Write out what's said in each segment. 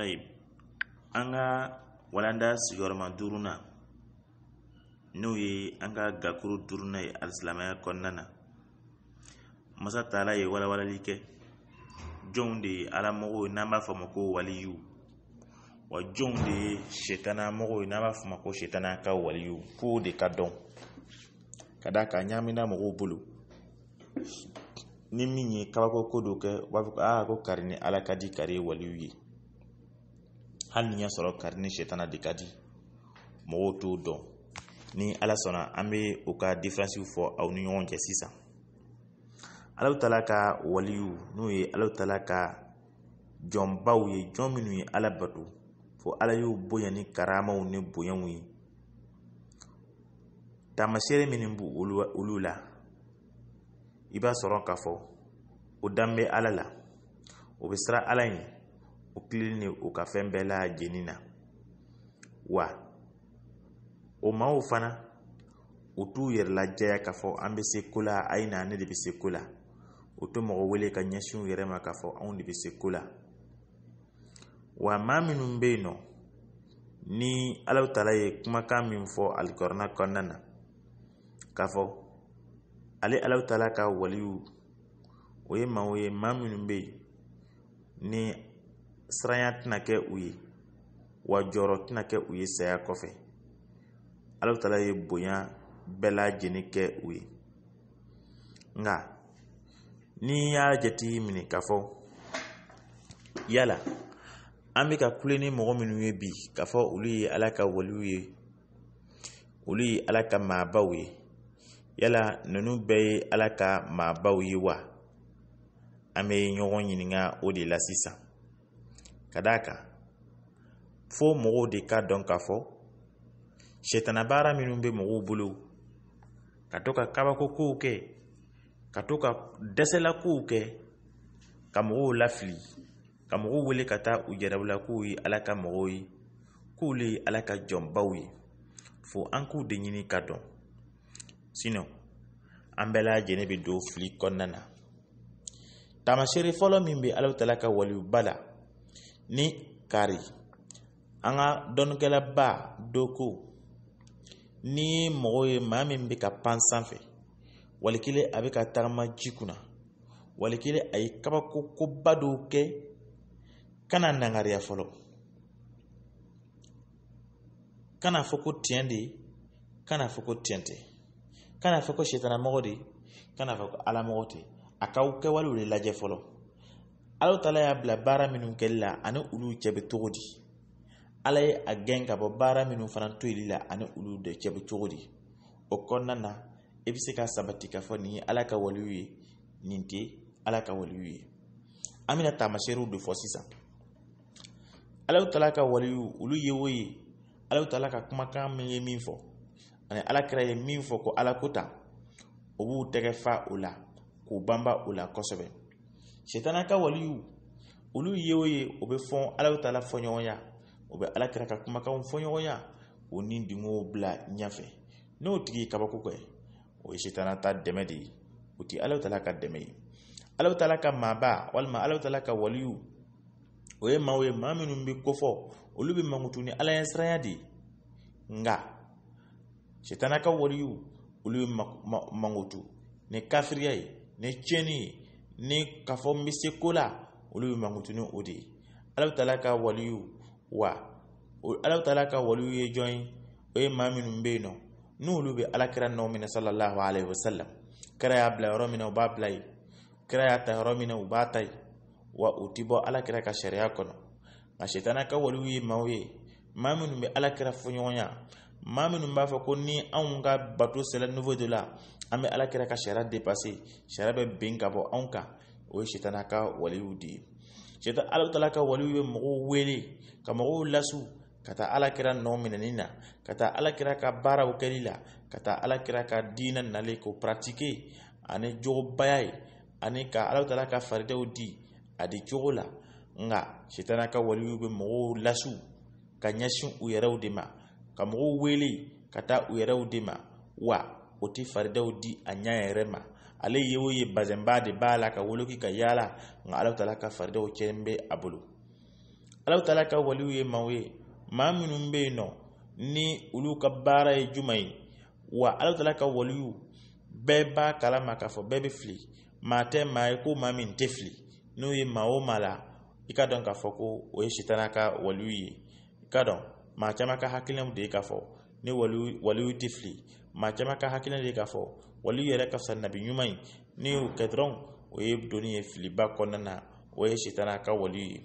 tayib an ka walanda sigiyɔrɔma duurunan n'o ye an ka gakuru duurunan ye alisilamaya kɔnɔna na masa taala ye walawalali kɛ jɔnw de ye alamɔgɔw ye n'an b'a fɔ ma ko waliyu wa jɔnw de ye sitana mɔgɔw ye n'an b'a fɔ ma ko sitana ka waliyu k'o de ka dɔn ka d'a kan ɲamina mɔgɔw bolo ni min ye kabako ko dɔ kɛ u b'a fɔ ko aa ko kari ni ala ka di kari ye waliyu ye hali ni y'a sɔrɔ kari ni sɛtana de ka di mɔgɔw t'o dɔn ni ala sɔnna an bɛ u ka diferansiw fɔ aw ni ɲɔgɔn cɛ sisan alaw taala ka waliw n'o ye alaw taala ka jɔnbaw ye jɔn minnu ye ala bato fo ala y'u bonya ni karamaw ni bonyaw ye taamaseere minnu b' olu la i b'a sɔrɔ k'a fɔ o dan bɛ ala la o bɛ siran ala ɲɛ o kilini o ka fɛn bɛɛ la na wa o fana u t'u yɛrɛ lajaya k'a fɔ an bɛ se ko la a ye na ne de bɛ se ko la u tɛ mɔgɔ wele ka ɲɛsin u yɛrɛ ma k'a fɔ anw de bɛ se ko la wa maa minnu bɛ yen nɔ ni alaw taala ye kumakan min fɔ alikɔrɔna kɔnɔna na k'a fɔ ale alaw taala ka waliw o ye maaw ye maa minnu bɛ yen ni siranya tɛna kɛ u ye wa jɔrɔ tɛna kɛ u ye saya kɔfɛ ala taala ye bonya bɛɛ lajɛlen kɛ u ye nka n'i y'a jate minɛ k'a fɔ yala an bɛ ka kule ni mɔgɔ minnu ye bi k'a fɔ olu ye ala ka waliw ye olu ye ala ka maabaw ye yala ninnu bɛɛ ye ala ka maabaw ye wa an bɛ ɲɔgɔn ɲininka o de la sisan Ka fo mɔgɔw de ka dɔn ka fɔ sɛtana baara minnu bɛ mɔgɔw bolo ka to ka kabako kow kɛ ka to ka dɛsɛla kɛ ka mɔgɔw lafili ka mɔgɔw wele ka taa u yɛrɛla k'u ye ala ka mɔgɔw ye ye ala ka jɔnbaw ye fo an k'u de ɲini ka dɔn an bɛɛ lajɛlen bɛ don fili kɔnɔna na taamasere fɔlɔ min bɛ ka waliba la ni kari an ka dɔnnikɛlaba dɔ ni ye mɔgɔ ye maa min be ka pan sanfɛ wali kelen a be ka tagama ji kunna wali kelen a ye kabako koba dɔw kɛ kana nangariya fɔlɔ kana fɔ ko tiɲɛ de kana fɔ ko tiɲɛ tɛ kana fɔ ko sitanamɔgɔ de kana fɔ ko alamɔgɔ tɛ a k'aw kɛwalew de lajɛ fɔlɔ alaw taala y'a bila baara minnu kɛli la ani olu cɛ bɛ cogo di ala ye a gɛn ka bɔ baara minnu fana toyili la ani olu de cɛ bɛ cogo di o kɔnɔna na i bɛ se ka sabati k'a fɔ nin ye ala ka waliw ye nin tɛ ala ka waliw ye an bɛna taamaseerew de fɔ sisan alaw taala ka waliw olu ye o ye alaw taala ka kumakan min ye min fɔ ani ala kɛra ye min fɔ ko ala ko ta o b'u tɛgɛ fa o la k'u banba o la kosɛbɛ sitana ka waliyu olu ye o ye o bɛ fɔ alaw ta la fɔɲɔgɔnya o bɛ ala kira ka kumakanw fɔɲɔgɔnya o ni dingɛw bila ɲɛfɛ n'o tigi ye kabako kɛ o ye sitana ta dɛmɛ de ye o tɛ alaw ta la ka dɛmɛ ye alaw ta la ka maaba walima alaw ta la ka waliyu o ye maaw ye maa minnu bɛ kofɔ olu bɛ mankutu ni ala ye siranya de ye nka sitana ka waliyu olu bɛ mankutu ni kafiriya ye ni tiɲɛni ye ni k'a fɔ n bɛ se ko la olu bɛ mankutu ni o de ye ala ka waliyu wa ala bɛ taa ka waliyu ye jɔn ye o ye maa minnu bɛ yen nɔ n'olu bɛ alakira nɔ minɛ sallallahu alaihi wa sallam kɛra y'a bila yɔrɔ min na u b'a bila yen kɛra y'a ta yɔrɔ min na u b'a ta yen wa u ti bɔ alakira ka sariya kɔnɔ nka sitana ka waliyu ye maaw ye maa minnu bɛ alakira fɔ ɲɔgɔnya maa minnu b'a fɔ ko ni anw ka bato sera niveau dɔ la an bɛ ala kɛra ka sariya dépasser sariya bɛ ben ka bɔ anw kan o ye sitana ka waliw de ye sitan ala tala ka waliw bɛ mɔgɔw wele ka mɔgɔw lasu ka taa ala kɛra nɔ minɛni na ka taa ala kɛra ka baaraw kɛli la ka taa ala kɛra ka diinɛ nalen k'o pratiquer ani jogobaya ye ani ka ala tala ka faridaw di a di cogo la nka sitana ka waliw bɛ mɔgɔw lasu ka ɲɛsin u yɛrɛw de ma ka mɔgɔw wele ka taa u yɛrɛw de ma wa o tɛ faridaw di a ɲɛ yɛrɛ ma ale ye o ye bazɛnba de b'a la ka woloki ka yaala nka ala taala ka faridaw cɛn bɛ a bolo ala taala ka waliw ye maaw ye maa minnu bɛ yen nɔ ni olu ka baara ye juma ye wa ala taala ka waliw bɛɛ b'a kalama k'a fɔ bɛɛ bɛ fili maa tɛ maa ye ko maa min tɛ fili n'o ye maa o maa la i ka dɔn k'a fɔ ko o ye sitana ka waliw ye i ka dɔn maa caman ka hakilinaw de ye k'a fɔ ni waliw tɛ fili maa caman ka hakilina de ye k'a fɔ waliw yɛrɛ ka fisa nabi ɲuman ye ni y'o kɛ dɔrɔn o ye donni ye filiba kɔnɔna na o ye sitana ka waliw ye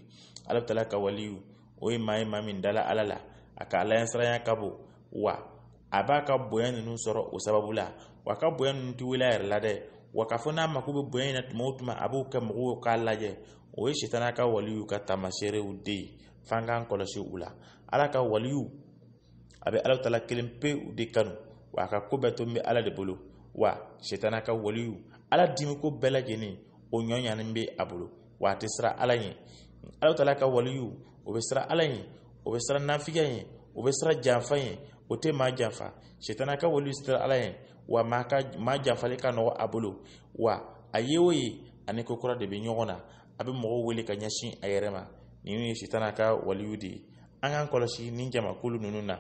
ala bɛ taa ka waliw o ye maa ye maa min dala ala la a ka alayansaranya ka bon wa a b'a ka bonya ninnu sɔrɔ o sababu la wa a ka bonya ninnu tɛ wuli a yɛrɛ la dɛ wa k'a fɔ n'a mako bɛ bonya in na tuma o tuma a b'o kɛ mɔgɔw k'a lajɛ o ye sitana ka waliw ka taamaseerew de ye f'an k'an kɔlɔsi u la ala ka waliyu a bɛ ala tala kelen pewu de kanu wa ka ko bɛɛ to ala de bolo wa sitana ka waliyu ala dimi ko bɛɛ lajɛlen o ɲɔɲani bɛ a bolo wa tisra ala ɲɛ ala tala ka waliyu o bɛ siran ala ɲɛ o bɛ siran nafiya ɲɛ o bɛ siran janfa ɲɛ o tɛ maa janfa sitana ka waliyu siran ala ɲɛ wa maa ka maa janfali ka nɔgɔ a wa a ye o ye ani ko kura de bɛ ɲɔgɔn na a bɛ mɔgɔw wele ka ɲɛsin a yɛrɛ ma ninnu ka waliyu de an kan kɔlɔsi nin jamakulu ninnu na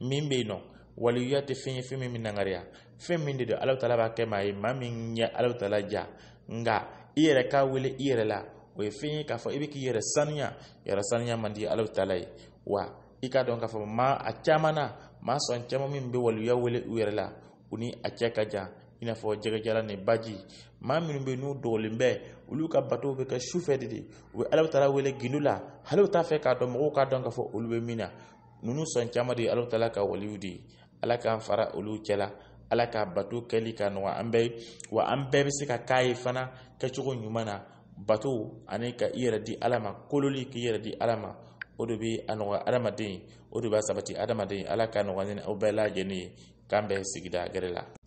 min bɛ yen nɔ waliyuya tɛ fɛn ye fɛn min bɛ nangariya fɛn min de don ala taala b'a kɛ maa ye maa min ye ala taala ja nka i yɛrɛ k'a wele i yɛrɛ la o ye fɛn ye k'a fɔ i bɛ k'i yɛrɛ saniya yɛrɛ saniya man di ala taala ye wa i k'a dɔn k'a fɔ maa a caman na maa sɔn caman min bɛ waliyuya wele u yɛrɛ la u ni a cɛ ka jan i n'a fɔ jɛgɛjalan ni baji maa minnu bɛ n'u dogolen bɛ olu ka bateau bɛ kɛ sufɛ de de u bɛ alawutala wele gindo la hali u t'a fɛ k'a dɔn mɔgɔw k'a dɔn k'a fɔ olu bɛ min na ninnu sɔn caman de ye alawutala ka waliw de ye ala k'an fara olu cɛla ala ka bato kɛli ka nɔgɔ an bɛɛ ye wa an bɛɛ bɛ se ka k'a ye fana kɛcogo ɲuman na bato ani ka i yɛrɛ di ala ma kololi k'i yɛrɛ di ala ma o de bɛ a nɔgɔya adamaden o de b'a sabati adamaden ala ka nɔgɔya ni aw bɛɛ lajɛlen ye k'an bɛɛ sigida gɛrɛ la